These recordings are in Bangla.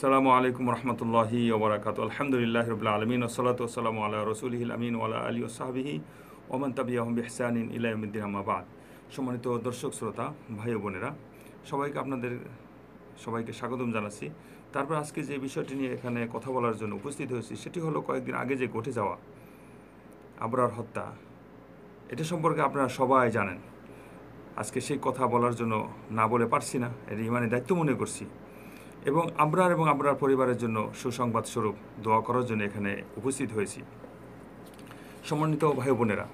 আসসালামু আলাইকুম রহমতুল্লাহি ওবরাকাত আলহামদুলিল্লাহ রবুল্লা আলমিন ওসলাত ওসালাম আল্লাহ রসুলহিল আমিন ওয়ালা আলী ওসাহাবিহি ওমান তাবি আহম ইহসানিন ইলামুদ্দিন আহমাবাদ সম্মানিত দর্শক শ্রোতা ভাই বোনেরা সবাইকে আপনাদের সবাইকে স্বাগতম জানাচ্ছি তারপর আজকে যে বিষয়টি নিয়ে এখানে কথা বলার জন্য উপস্থিত হয়েছি সেটি হলো কয়েকদিন আগে যে ঘটে যাওয়া আবরার হত্যা এটা সম্পর্কে আপনারা সবাই জানেন আজকে সেই কথা বলার জন্য না বলে পারছি না এটা ইমানে দায়িত্ব মনে করছি এবং আমরার এবং আমরার পরিবারের জন্য সুসংবাদ স্বরূপ দোয়া করার জন্য এখানে উপস্থিত হয়েছি সমন্বিত ভাই বোনেরা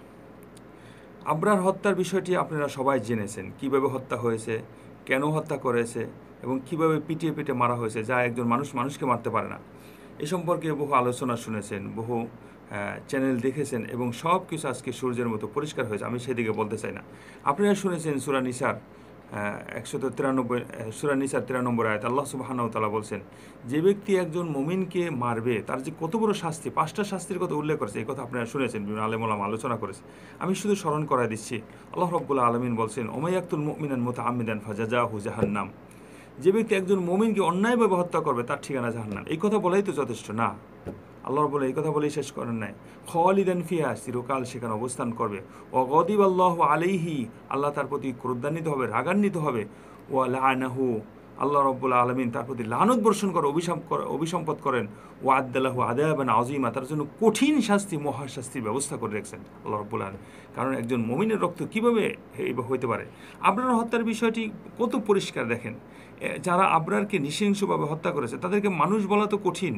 আবরার হত্যার বিষয়টি আপনারা সবাই জেনেছেন কিভাবে হত্যা হয়েছে কেন হত্যা করেছে এবং কিভাবে পিটিয়ে পিটে মারা হয়েছে যা একজন মানুষ মানুষকে মারতে পারে না এ সম্পর্কে বহু আলোচনা শুনেছেন বহু হ্যাঁ, চ্যানেল দেখেছেন এবং সব কিছু আজকে সূর্যের মতো পরিষ্কার হয়েছে আমি সেদিকে বলতে চাই না আপনারা শুনেছেন সুরা নিসার তো তিরানব্বই সুরানিসার তিরানব্বই আয়াত আল্লাহ সুবাহানাউতালা বলছেন যে ব্যক্তি একজন মমিনকে মারবে তার যে কত বড় শাস্তি পাঁচটা শাস্তির কথা উল্লেখ করেছে এই কথা আপনারা শুনেছেন বিভিন্ন আলমুলাম আলোচনা করেছে আমি শুধু স্মরণ করা দিচ্ছি আল্লাহ রব্বুল্লা আলমিন বলছেন ওমাইয়াক্তুল মমিনান মোতা আমিদান ফাজাজা হুজাহান্নাম যে ব্যক্তি একজন মমিনকে অন্যায়ভাবে হত্যা করবে তার ঠিকানা জাহান্নাম এই কথা বলাই তো যথেষ্ট না আল্লাহ বলে এই কথা বলেই শেষ করেন নাই খলিদান ফিয়া চিরকাল সেখানে অবস্থান করবে অগদিব আল্লাহ আলিহি আল্লাহ তার প্রতি ক্রোদ্ধান্বিত হবে রাগান্বিত হবে ও আল্লাহ আল্লাহ রব্বুল আলমিন তার প্রতি লানত বর্ষণ করে অভিশাপ অভিসম্পদ করেন ও আদাল্লাহু আদায়াবান আজিমা তার জন্য কঠিন শাস্তি মহাশাস্তির ব্যবস্থা করে রেখেছেন আল্লাহ রব্বুল আলম কারণ একজন মমিনের রক্ত কীভাবে হইতে পারে আপনার হত্যার বিষয়টি কত পরিষ্কার দেখেন যারা আবরারকে নৃশংসভাবে হত্যা করেছে তাদেরকে মানুষ বলা তো কঠিন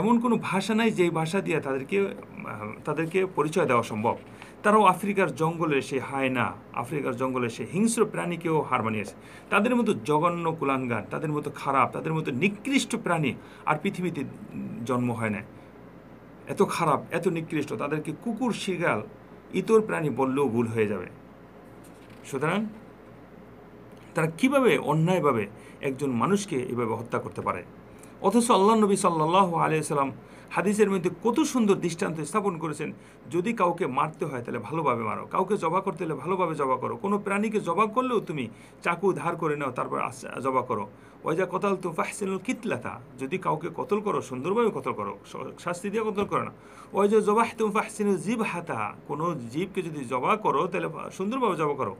এমন কোনো ভাষা নাই যেই ভাষা দিয়ে তাদেরকে তাদেরকে পরিচয় দেওয়া সম্ভব তারাও আফ্রিকার জঙ্গলে সে হায়না আফ্রিকার জঙ্গলে সে হিংস্র প্রাণীকেও হার মানিয়েছে তাদের মতো জঘন্য কুলাঙ্গান তাদের মতো খারাপ তাদের মতো নিকৃষ্ট প্রাণী আর পৃথিবীতে জন্ম হয় না এত খারাপ এত নিকৃষ্ট তাদেরকে কুকুর শিগাল ইতর প্রাণী বললেও ভুল হয়ে যাবে সুতরাং তারা কিভাবে অন্যায়ভাবে একজন মানুষকে এভাবে হত্যা করতে পারে অথচ আল্লাহ নবী সাল্লাহ আলিয়াল্লাম হাদিসের মধ্যে কত সুন্দর দৃষ্টান্ত স্থাপন করেছেন যদি কাউকে মারতে হয় তাহলে ভালোভাবে মারো কাউকে জবা করতে হলে ভালোভাবে জবা করো কোনো প্রাণীকে জবা করলেও তুমি চাকু ধার করে নাও তারপর জবা করো ওই যা কতাল তো ফাহসিনুল কিতলাতা যদি কাউকে কতল করো সুন্দরভাবে কতল করো শাস্তি দিয়ে কতল করো না ওই যে জবাহ তুম ফাহসিনুল জীব হাতা কোনো জীবকে যদি জবা করো তাহলে সুন্দরভাবে জবা করো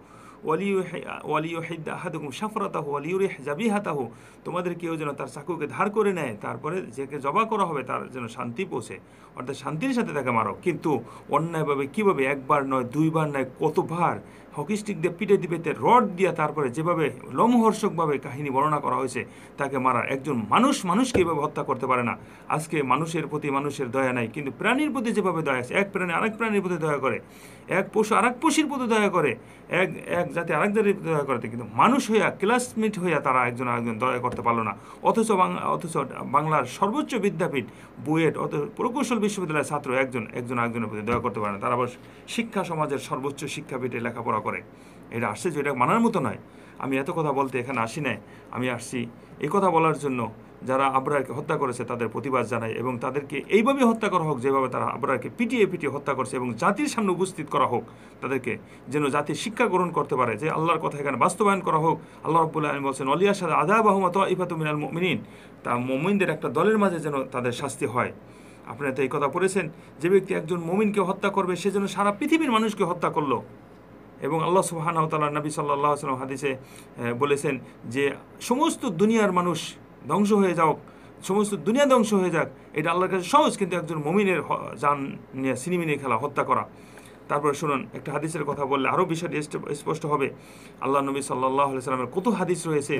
ওয়ালিউহিদ আহাদুম সাফরাতাহ ওয়ালিউরিহ জাবিহাতাহ তোমাদের কেউ যেন তার চাকুকে ধার করে নেয় তারপরে যেকে জবা করা হবে তার যেন শান্তি পৌঁছে অর্থাৎ শান্তির সাথে তাকে মারো কিন্তু অন্যায়ভাবে কীভাবে একবার নয় দুইবার নয় কতবার হকি স্টিক দিয়ে পিটে দিবে তে রড দিয়ে তারপরে যেভাবে লোমহর্ষকভাবে কাহিনী বর্ণনা করা হয়েছে তাকে মারার একজন মানুষ মানুষকে এভাবে হত্যা করতে পারে না আজকে মানুষের প্রতি মানুষের দয়া নাই কিন্তু প্রাণীর প্রতি যেভাবে দয়া আছে এক প্রাণী আরেক প্রাণীর প্রতি দয়া করে এক পশু আরেক পশুর প্রতি দয়া করে এক এক জাতি আরেক জাতির প্রতি দয়া করে কিন্তু মানুষ হইয়া ক্লাসমেট হইয়া তারা একজন আরেকজন দয়া করতে পারলো না অথচ অথচ বাংলার সর্বোচ্চ বিদ্যাপীঠ বুয়েট অথচ প্রকৌশল বিশ্ববিদ্যালয়ের ছাত্র একজন একজন আরেকজনের প্রতি দয়া করতে পারে না তারা আবার শিক্ষা সমাজের সর্বোচ্চ শিক্ষাপীঠে লেখাপড়া করে এটা আশ্চর্য এটা মানার মতো নয় আমি এত কথা বলতে এখানে আসি নাই আমি আসছি এই কথা বলার জন্য যারা আবরারকে হত্যা করেছে তাদের প্রতিবাদ জানায় এবং তাদেরকে এইভাবে হত্যা করা হোক যেভাবে তারা আবরারকে পিটিয়ে পিটিয়ে হত্যা করছে এবং জাতির সামনে উপস্থিত করা হোক তাদেরকে যেন জাতির শিক্ষা গ্রহণ করতে পারে যে আল্লাহর কথা এখানে বাস্তবায়ন করা হোক আল্লাহ রবুল্লাহ আলম বলছেন অলিয়া সাদা আদা বাহমত ইফাতুমিনাল মিনিন তা মোমিনদের একটা দলের মাঝে যেন তাদের শাস্তি হয় আপনারা তো এই কথা বলেছেন যে ব্যক্তি একজন মমিনকে হত্যা করবে সে যেন সারা পৃথিবীর মানুষকে হত্যা করলো এবং আল্লাহ সুবাহানাহ তাল্লাহ নবী সাল্লাহ আসলাম হাদিসে বলেছেন যে সমস্ত দুনিয়ার মানুষ ধ্বংস হয়ে যাওক সমস্ত দুনিয়া ধ্বংস হয়ে যাক এটা আল্লাহর কাছে সহজ কিন্তু একজন মমিনের যান নিয়ে সিনেমিনে খেলা হত্যা করা তারপরে শুনুন একটা হাদিসের কথা বললে আরও বিষয়টি স্পষ্ট হবে আল্লাহ নবী সাল্লাহ সাল্লামের কত হাদিস রয়েছে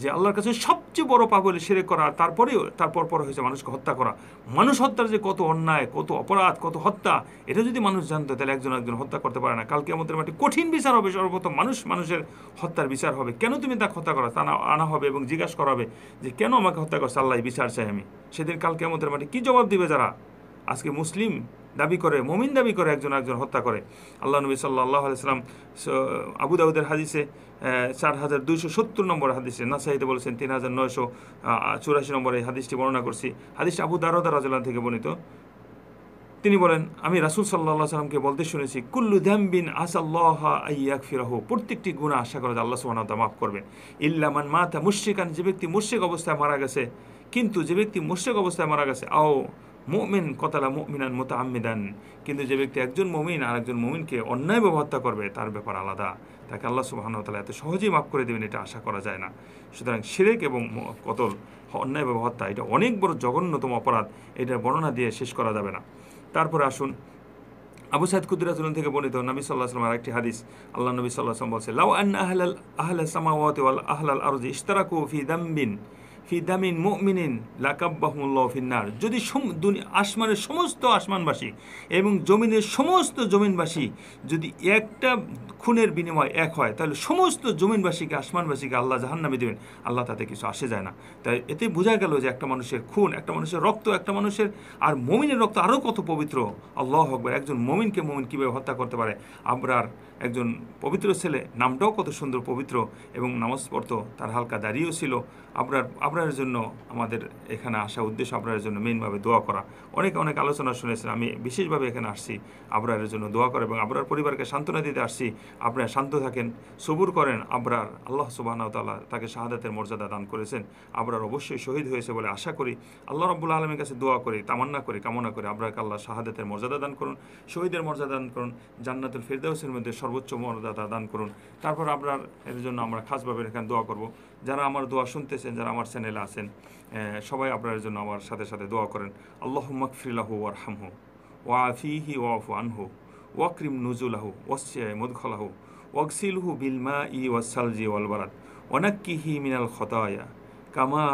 যে আল্লাহর কাছে সবচেয়ে বড় পাপ হলে সেরে করা তারপরেও তারপর পর হয়েছে মানুষকে হত্যা করা মানুষ হত্যার যে কত অন্যায় কত অপরাধ কত হত্যা এটা যদি মানুষ জানতো তাহলে একজন একজন হত্যা করতে পারে না কালকে আমাদের মাটি কঠিন বিচার হবে সর্বপ্রথম মানুষ মানুষের হত্যার বিচার হবে কেন তুমি তাকে হত্যা করা তা আনা হবে এবং জিজ্ঞাসা করা হবে যে কেন আমাকে হত্যা করছে আল্লাহ বিচার চাই আমি সেদিন কালকে আমাদের মাটি কী জবাব দিবে যারা আজকে মুসলিম দাবি করে মমিন দাবি করে একজন একজন হত্যা করে আল্লাহ নবী সাল্লাহ আলাইসালাম আবুদাউদের হাদিসে চার হাজার দুইশো সত্তর নম্বর হাদিসে নাসাহিতে বলেছেন তিন হাজার নয়শো চুরাশি নম্বর এই হাদিসটি বর্ণনা করছি হাদিসটি আবু দারদা রাজলান থেকে বর্ণিত তিনি বলেন আমি রাসুল সাল্লাহ সাল্লামকে বলতে শুনেছি কুল্লু ধ্যামবিন আইয়াক ফিরাহ প্রত্যেকটি গুণা আশা করা যায় আল্লাহ সুবাহ মাফ করবেন ইল্লামান মাতা মুশ্রিকান যে ব্যক্তি মুশ্রিক অবস্থায় মারা গেছে কিন্তু যে ব্যক্তি মুশ্রিক অবস্থায় মারা গেছে আও মুমিন কতালা মুমিনান মোতামিদান কিন্তু যে ব্যক্তি একজন মমিন আর একজন মমিনকে অন্যায় ব্যবহার করবে তার ব্যাপার আলাদা তাকে আল্লাহ সুবাহানতালা এত সহজেই মাফ করে দেবেন এটা আশা করা যায় না সুতরাং সিরেক এবং কতল অন্যায় হত্যা এটা অনেক বড় জঘন্যতম অপরাধ এটার বর্ণনা দিয়ে শেষ করা যাবে না তারপরে আসুন আবু সাইদ কুদরাতুল থেকে বর্ণিত নবী সাল্লাহ আসলাম আর একটি হাদিস আল্লাহ নবী সাল্লাহ আসলাম বলছে লাউ আন আহলাল আহলা সামাওয়াত ওয়াল আহলাল আরজি ইশতারাকু ফি দাম্বিন ফিদামিন মুমিনিন লাকাব্বাহমুল্লাহ ফিন্নার যদি আসমানের সমস্ত আসমানবাসী এবং জমিনের সমস্ত জমিনবাসী যদি একটা খুনের বিনিময় এক হয় তাহলে সমস্ত জমিনবাসীকে আসমানবাসীকে আল্লাহ জাহান্নামে দেবেন আল্লাহ তাতে কিছু আসে যায় না তাই এতে বোঝা গেল যে একটা মানুষের খুন একটা মানুষের রক্ত একটা মানুষের আর মমিনের রক্ত আরও কত পবিত্র আল্লাহ আকবর একজন মমিনকে মমিন কীভাবে হত্যা করতে পারে আবরার একজন পবিত্র ছেলে নামটাও কত সুন্দর পবিত্র এবং নামাজ পড়তো তার হালকা দাঁড়িয়েও ছিল আবরার আপনার জন্য আমাদের এখানে আসা উদ্দেশ্য আপনার জন্য মেইনভাবে দোয়া করা অনেক অনেক আলোচনা শুনেছেন আমি বিশেষভাবে এখানে আসছি আবরারের জন্য দোয়া করা এবং আবরার পরিবারকে সান্ত্বনা দিতে আসছি আপনারা শান্ত থাকেন সবুর করেন আবরার আল্লাহ সুবাহতাল্লাহ তাকে শাহাদাতের মর্যাদা দান করেছেন আবরার অবশ্যই শহীদ হয়েছে বলে আশা করি আল্লাহ রব্বুল আলমের কাছে দোয়া করি তামান্না করি কামনা করি আবরাকে আল্লাহ শাহাদাতের মর্যাদা দান করুন শহীদের মর্যাদা দান করুন জান্নাতুল ফেরদাউসের মধ্যে সর্বোচ্চ মর্যাদা দান করুন তারপর আপনার এর জন্য আমরা খাসভাবে এখানে দোয়া করব যারা আমার দোয়া শুনতেছেন যারা আমার চ্যানেলে আছেন সবাই আপনার জন্য আমার সাথে সাথে দোয়া করেন আল্লাহ মকফিরাহু ওয়ারহামহু ওয়া আফিহি ওয়াফ আনহু ওয়াকরিম নুজুলাহু ওয়াসিয়ায় মুদখলাহু ওয়াকসিলহু বিলমা ই ওয়াসালজি ওয়ালবারাত ওয়ানাক্কিহি মিনাল খতায়া কামা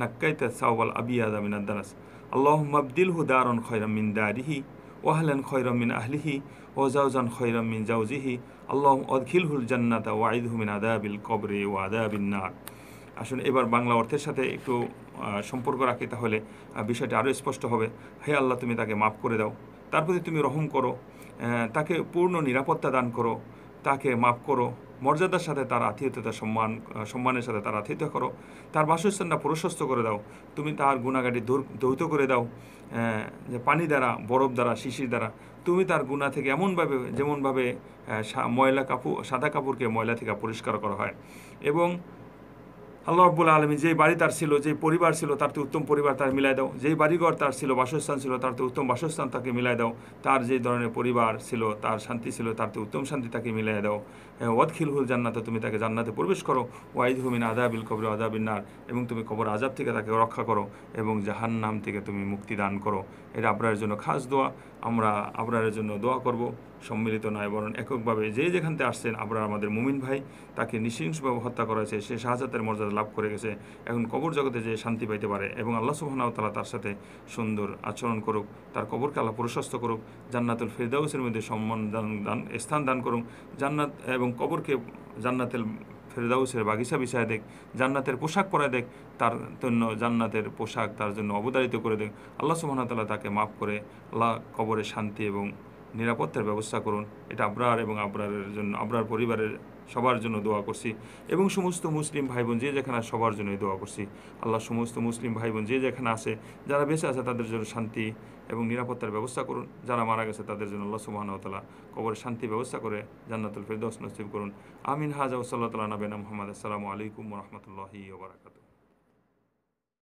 নাক্কাইতা সাওয়াল আবিয়াদা মিনাদ দানাস আল্লাহ মাবদিলহু দারন খয়রাম মিন দারিহি ওয়াহলেন খয়রম মিন আহলিহি ও জাউজান খয়রম মিন জাউজিহি আল্লাহ অদখিল হুল জান্নাতা ওয়াইদ হুমিন আদাবিল কবরে ও আদাবিন নার আসলে এবার বাংলা অর্থের সাথে একটু সম্পর্ক রাখি তাহলে বিষয়টি আরও স্পষ্ট হবে হে আল্লাহ তুমি তাকে মাফ করে দাও তার প্রতি তুমি রহম করো তাকে পূর্ণ নিরাপত্তা দান করো তাকে মাফ করো মর্যাদার সাথে তার আতিথ্যতা সম্মান সম্মানের সাথে তার আতিথ্য করো তার বাসস্থানটা প্রশস্ত করে দাও তুমি তার গুণাগাটি দৌত করে দাও যে পানি দ্বারা বরফ দ্বারা শিশির দ্বারা তুমি তার গুণা থেকে এমনভাবে যেমনভাবে ময়লা কাপড় সাদা কাপড়কে ময়লা থেকে পরিষ্কার করা হয় এবং আল্লাহ রব্বুল আলমী যেই বাড়ি তার ছিল যেই পরিবার ছিল তার তো উত্তম পরিবার তার মিলাই দাও যেই বাড়িঘর তার ছিল বাসস্থান ছিল তার তো উত্তম বাসস্থান তাকে মিলাই দাও তার যে ধরনের পরিবার ছিল তার শান্তি ছিল তার তো উত্তম শান্তি তাকে মিলাই দাও হুল জান্নাতে তুমি তাকে জান্নাতে প্রবেশ করো ওয়াইদ হুমিন আদাবিল কবর আদাবিনার এবং তুমি কবর আজাব থেকে তাকে রক্ষা করো এবং জাহান নাম থেকে তুমি মুক্তি দান করো এটা আপনার জন্য খাস দোয়া আমরা আপনার জন্য দোয়া করব সম্মিলিত নয় বরং এককভাবে যে যেখান থেকে আসছেন আবরার আমাদের মুমিন ভাই তাকে নৃশিংসভাবে হত্যা করা হয়েছে সে শাহজাতের মর্যাদা লাভ করে গেছে এখন কবর জগতে যে শান্তি পাইতে পারে এবং আল্লাহ সুবাহানাও তালা তার সাথে সুন্দর আচরণ করুক তার কবরকে আল্লাহ প্রশস্ত করুক জান্নাতুল ফেরদাউসের মধ্যে সম্মান দান দান স্থান দান করুক জান্নাত এবং কবরকে জান্নাতের ফেরদাউসের বাগিচা বিছায় দেখ জান্নাতের পোশাক পরায় দেখ তার জন্য জান্নাতের পোশাক তার জন্য অবদারিত করে দেখ আল্লাহ তালা তাকে মাফ করে আল্লাহ কবরে শান্তি এবং নিরাপত্তার ব্যবস্থা করুন এটা আবরার এবং আবরারের জন্য আবরার পরিবারের সবার জন্য দোয়া করছি এবং সমস্ত মুসলিম ভাই বোন যে যেখানে সবার জন্যই দোয়া করছি আল্লাহ সমস্ত মুসলিম ভাই বোন যে যেখানে আছে যারা বেঁচে আছে তাদের জন্য শান্তি এবং নিরাপত্তার ব্যবস্থা করুন যারা মারা গেছে তাদের জন্য আল্লাহ সুবাহতালা কবর শান্তি ব্যবস্থা করে জান্নাতুল ফেরদৌস নসিব করুন আমিন হাজা ওসাল্লাহ তালা নাবেনা মোহাম্মদ আসসালামু আলাইকুম রহমতুল্লাহি ওবরাকাত